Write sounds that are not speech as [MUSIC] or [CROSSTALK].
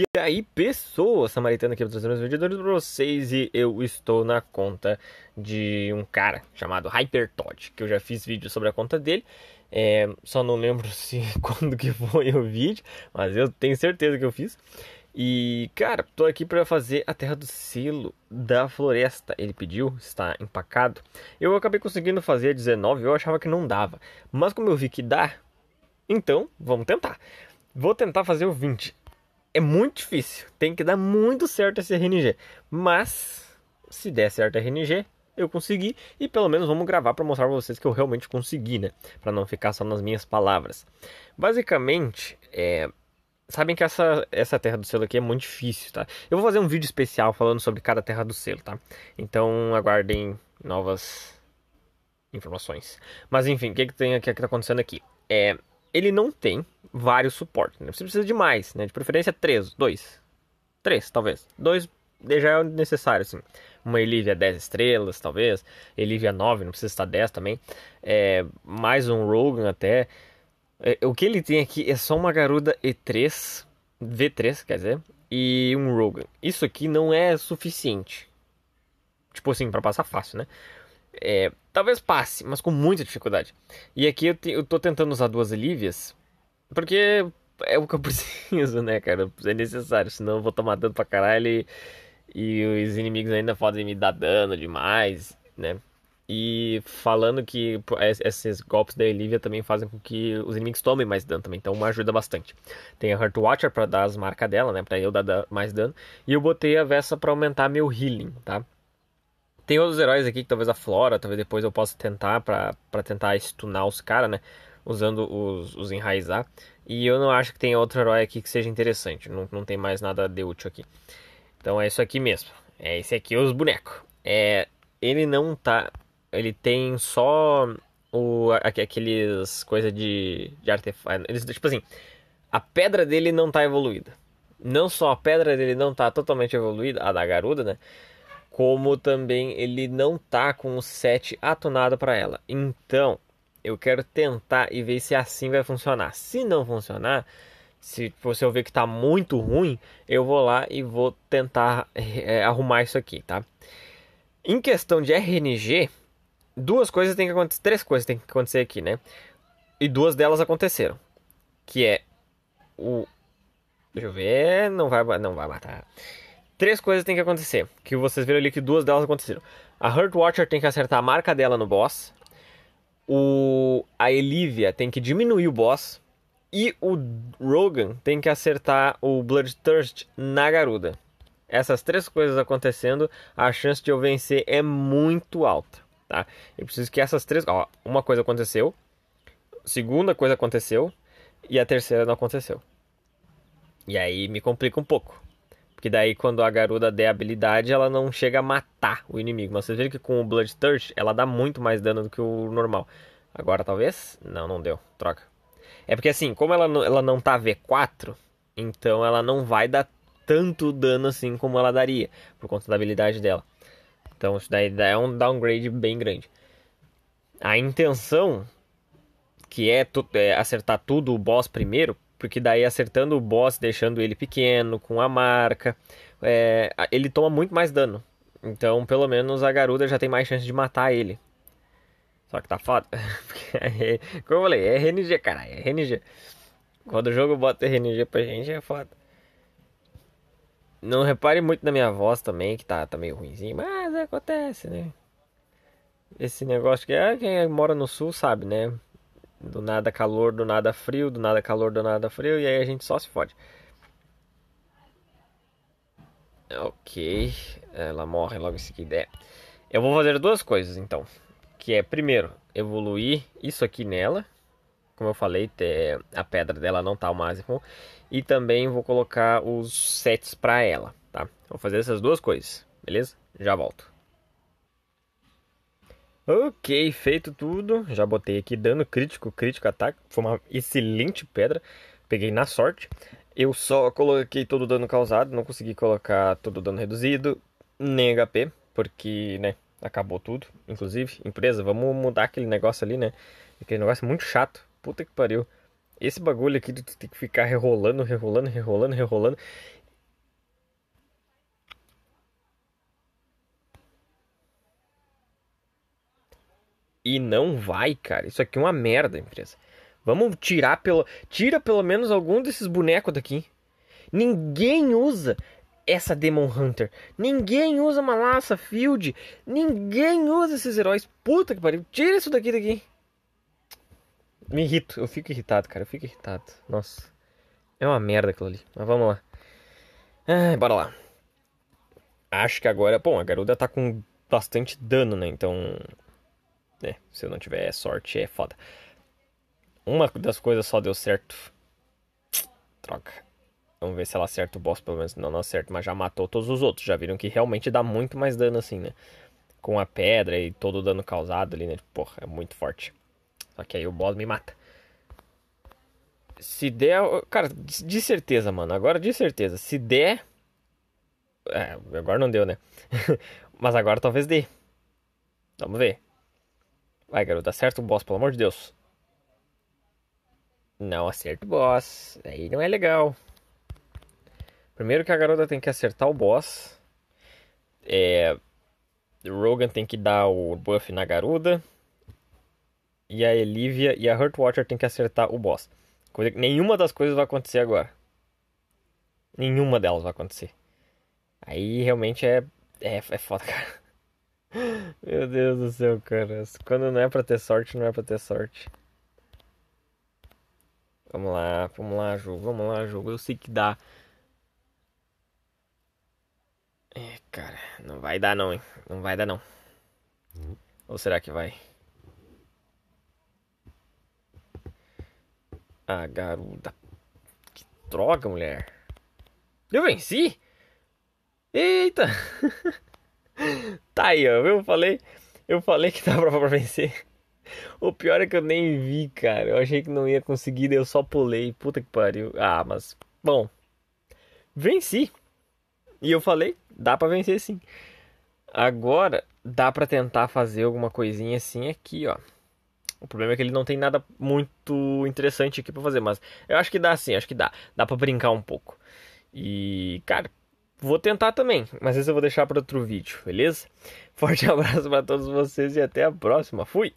E aí, pessoas samaritana aqui para os vendedores para vocês e eu estou na conta de um cara chamado Hyper Todd, que eu já fiz vídeo sobre a conta dele. É, só não lembro [LAUGHS] se quando que foi o vídeo, mas eu tenho certeza que eu fiz. E, cara, tô aqui para fazer a Terra do Selo da Floresta. Ele pediu, está empacado. Eu acabei conseguindo fazer 19, eu achava que não dava. Mas como eu vi que dá, então vamos tentar. Vou tentar fazer o 20 é muito difícil. Tem que dar muito certo esse RNG. Mas se der certo a RNG, eu consegui e pelo menos vamos gravar para mostrar para vocês que eu realmente consegui, né? Para não ficar só nas minhas palavras. Basicamente, é... sabem que essa, essa terra do selo aqui é muito difícil, tá? Eu vou fazer um vídeo especial falando sobre cada terra do selo, tá? Então aguardem novas informações. Mas enfim, o que, que tem aqui que tá acontecendo aqui? É, ele não tem vários suportes. Né? Você precisa de mais, né? De preferência, três, dois. Três, talvez. Dois já é necessário, assim. Uma Elivia 10 estrelas, talvez. Elivia 9, não precisa estar 10 também. É, mais um Rogan até. É, o que ele tem aqui é só uma Garuda E3, V3, quer dizer, e um Rogan. Isso aqui não é suficiente. Tipo assim, para passar fácil, né? É, talvez passe, mas com muita dificuldade. E aqui eu, te, eu tô tentando usar duas Elivias porque é o que eu [LAUGHS] preciso, né, cara? É necessário, senão eu vou tomar dano pra caralho e, e os inimigos ainda podem me dar dano demais, né? E falando que esses golpes da Olivia também fazem com que os inimigos tomem mais dano também, então uma ajuda bastante. Tem a Heart Watcher para dar as marcas dela, né, para eu dar mais dano, e eu botei a Vessa para aumentar meu healing, tá? Tem outros heróis aqui que talvez a Flora, talvez depois eu possa tentar para tentar stunar os caras, né? usando os, os enraizar. E eu não acho que tenha outro herói aqui que seja interessante. Não, não tem mais nada de útil aqui. Então é isso aqui mesmo. É esse aqui, os bonecos. É, ele não tá. Ele tem só o, aqueles coisa de, de artefato. tipo assim, a pedra dele não tá evoluída. Não só a pedra dele não tá totalmente evoluída, a da garuda, né? Como também ele não tá com o set atonado para ela. Então, eu quero tentar e ver se assim vai funcionar. Se não funcionar, se você eu ver que está muito ruim, eu vou lá e vou tentar é, arrumar isso aqui, tá? Em questão de RNG, duas coisas tem que acontecer, três coisas tem que acontecer aqui, né? E duas delas aconteceram, que é o Deixa eu ver, não vai não vai matar. Três coisas tem que acontecer, que vocês viram ali que duas delas aconteceram. A Hurt Watcher tem que acertar a marca dela no boss, o a Elivia tem que diminuir o boss e o Rogan tem que acertar o Bloodthirst na garuda. Essas três coisas acontecendo, a chance de eu vencer é muito alta, tá? Eu preciso que essas três, ó, uma coisa aconteceu, segunda coisa aconteceu e a terceira não aconteceu. E aí me complica um pouco. Porque daí quando a garota der habilidade, ela não chega a matar o inimigo. Mas vocês viram que com o Bloodthirst, ela dá muito mais dano do que o normal. Agora talvez? Não, não deu. Troca. É porque assim, como ela, ela não tá V4, então ela não vai dar tanto dano assim como ela daria. Por conta da habilidade dela. Então isso daí é um downgrade bem grande. A intenção, que é, é acertar tudo o boss primeiro, porque daí acertando o boss, deixando ele pequeno, com a marca, é, ele toma muito mais dano. Então, pelo menos a garuda já tem mais chance de matar ele. Só que tá foda. [LAUGHS] É, como eu falei, é RNG, cara, é RNG. Quando o jogo bota RNG pra gente, é foda. Não repare muito na minha voz também, que tá, tá meio ruimzinho, mas acontece, né? Esse negócio que é, quem mora no sul sabe, né? Do nada calor, do nada frio, do nada calor, do nada frio, e aí a gente só se fode. Ok, ela morre logo em seguida. É. Eu vou fazer duas coisas então. Que é, primeiro, evoluir isso aqui nela. Como eu falei, ter, a pedra dela não tá o máximo. E também vou colocar os sets pra ela, tá? Vou fazer essas duas coisas, beleza? Já volto. Ok, feito tudo. Já botei aqui dano crítico, crítico ataque. Foi uma excelente pedra. Peguei na sorte. Eu só coloquei todo o dano causado, não consegui colocar todo o dano reduzido, nem HP, porque, né, acabou tudo. Inclusive, empresa, vamos mudar aquele negócio ali, né? Aquele negócio muito chato. Puta que pariu. Esse bagulho aqui de ter que ficar rerolando, rerolando, rerolando, rerolando. E não vai, cara. Isso aqui é uma merda, empresa. Vamos tirar pelo. Tira pelo menos algum desses bonecos daqui. Ninguém usa essa Demon Hunter. Ninguém usa uma Laça Field. Ninguém usa esses heróis. Puta que pariu. Tira isso daqui daqui. Me irrito. Eu fico irritado, cara. Eu fico irritado. Nossa. É uma merda aquilo ali. Mas vamos lá. Ah, bora lá. Acho que agora. Bom, a garota tá com bastante dano, né? Então é, se eu não tiver sorte, é foda. Uma das coisas só deu certo. Droga. Vamos ver se ela acerta o boss, pelo menos não, não acerta, mas já matou todos os outros. Já viram que realmente dá muito mais dano assim, né? Com a pedra e todo o dano causado ali, né? Porra, é muito forte. Só que aí o boss me mata. Se der. Cara, de certeza, mano. Agora de certeza. Se der. É, agora não deu, né? [LAUGHS] mas agora talvez dê. Vamos ver. Vai, garoto, acerta o boss, pelo amor de Deus. Não acerta o boss. Aí não é legal. Primeiro que a garota tem que acertar o boss. É. Rogan tem que dar o buff na garuda. E a Elivia e a Hurtwater tem que acertar o boss. Coisa que nenhuma das coisas vai acontecer agora. Nenhuma delas vai acontecer. Aí realmente é. É, é foda, cara. Meu Deus do céu, cara. Quando não é pra ter sorte, não é pra ter sorte. Vamos lá, vamos lá, jogo, vamos lá, jogo. Eu sei que dá. É, cara, não vai dar não, hein? Não vai dar não. Ou será que vai? Ah, garuda. Que droga, mulher. Eu venci? Eita! [LAUGHS] tá aí, ó. Eu falei, eu falei que dá [LAUGHS] pra vencer. O pior é que eu nem vi, cara. Eu achei que não ia conseguir, daí eu só pulei. Puta que pariu. Ah, mas bom. Venci. E eu falei, dá para vencer sim. Agora dá para tentar fazer alguma coisinha assim aqui, ó. O problema é que ele não tem nada muito interessante aqui para fazer, mas eu acho que dá sim, acho que dá. Dá para brincar um pouco. E, cara, Vou tentar também, mas esse eu vou deixar para outro vídeo, beleza? Forte [LAUGHS] abraço para todos vocês e até a próxima. Fui!